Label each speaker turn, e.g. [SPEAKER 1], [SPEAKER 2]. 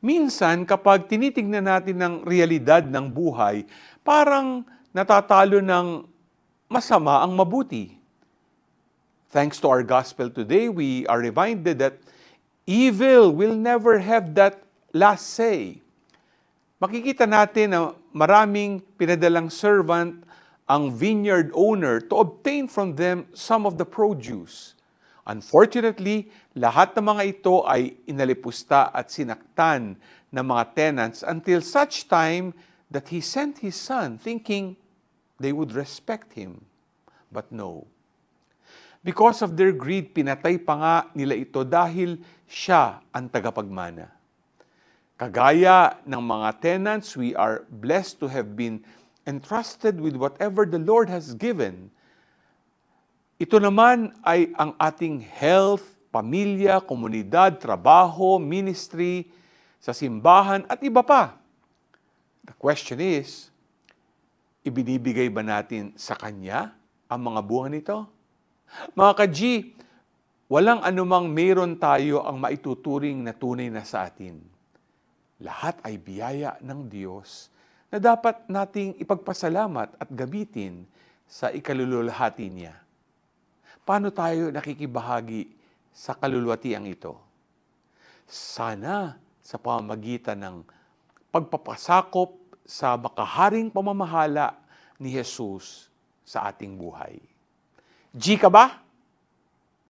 [SPEAKER 1] minsan kapag tinitingnan natin ang realidad ng buhay, parang natatalo ng masama ang mabuti. Thanks to our gospel today, we are reminded that evil will never have that last say. Makikita natin na maraming pinadalang servant ang vineyard owner to obtain from them some of the produce. Unfortunately, lahat ng mga ito ay inalipusta at sinaktan ng mga tenants until such time that he sent his son thinking they would respect him. But no. Because of their greed, pinatay pa nga nila ito dahil siya ang tagapagmana. Kagaya ng mga tenants, we are blessed to have been entrusted with whatever the Lord has given ito naman ay ang ating health, pamilya, komunidad, trabaho, ministry, sa simbahan at iba pa. The question is, ibinibigay ba natin sa Kanya ang mga buhay nito? Mga ka-G, walang anumang meron tayo ang maituturing na tunay na sa atin. Lahat ay biyaya ng Diyos na dapat nating ipagpasalamat at gabitin sa ikalululhati niya. Paano tayo nakikibahagi sa kaluluwatiang ito? Sana sa pamagitan ng pagpapasakop sa makaharing pamamahala ni Jesus sa ating buhay. G ka ba?